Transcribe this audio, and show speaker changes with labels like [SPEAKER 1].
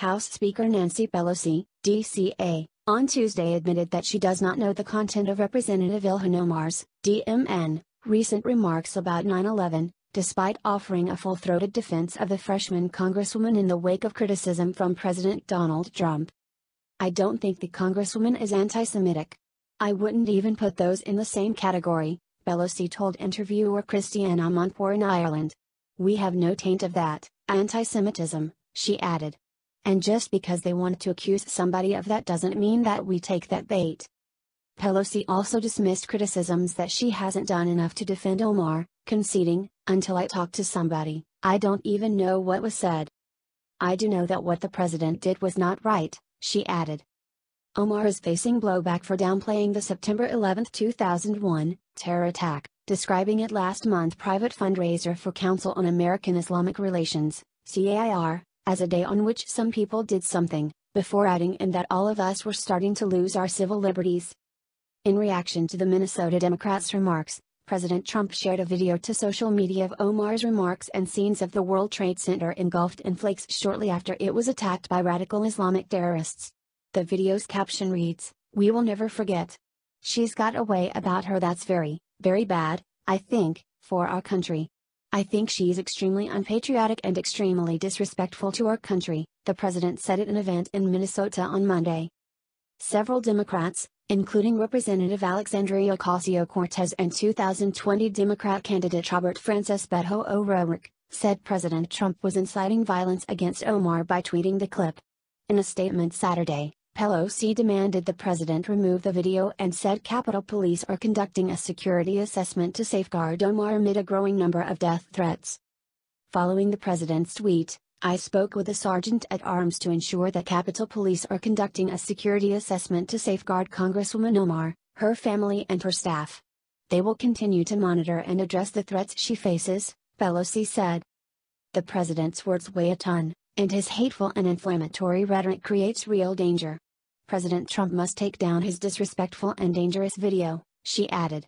[SPEAKER 1] House Speaker Nancy Pelosi, DCA, on Tuesday admitted that she does not know the content of Representative Ilhan Omar's, DMN, recent remarks about 9 11, despite offering a full throated defense of the freshman congresswoman in the wake of criticism from President Donald Trump. I don't think the congresswoman is anti Semitic. I wouldn't even put those in the same category, Pelosi told interviewer Christiana Montpour in Ireland. We have no taint of that, anti Semitism, she added and just because they want to accuse somebody of that doesn't mean that we take that bait. Pelosi also dismissed criticisms that she hasn't done enough to defend Omar, conceding, until I talk to somebody, I don't even know what was said. I do know that what the president did was not right, she added. Omar is facing blowback for downplaying the September 11, 2001, terror attack, describing it last month private fundraiser for Council on American Islamic Relations, CAIR, as a day on which some people did something, before adding in that all of us were starting to lose our civil liberties. In reaction to the Minnesota Democrats' remarks, President Trump shared a video to social media of Omar's remarks and scenes of the World Trade Center engulfed in flakes shortly after it was attacked by radical Islamic terrorists. The video's caption reads, We will never forget. She's got a way about her that's very, very bad, I think, for our country. I think she's extremely unpatriotic and extremely disrespectful to our country, the president said at an event in Minnesota on Monday. Several Democrats, including Representative Alexandria Ocasio-Cortez and 2020 Democrat candidate Robert Francis Beto O'Rourke, said President Trump was inciting violence against Omar by tweeting the clip. In a statement Saturday, Pelosi demanded the president remove the video and said Capitol Police are conducting a security assessment to safeguard Omar amid a growing number of death threats. Following the president's tweet, I spoke with a sergeant at arms to ensure that Capitol Police are conducting a security assessment to safeguard Congresswoman Omar, her family, and her staff. They will continue to monitor and address the threats she faces, Pelosi said. The president's words weigh a ton and his hateful and inflammatory rhetoric creates real danger. President Trump must take down his disrespectful and dangerous video, she added.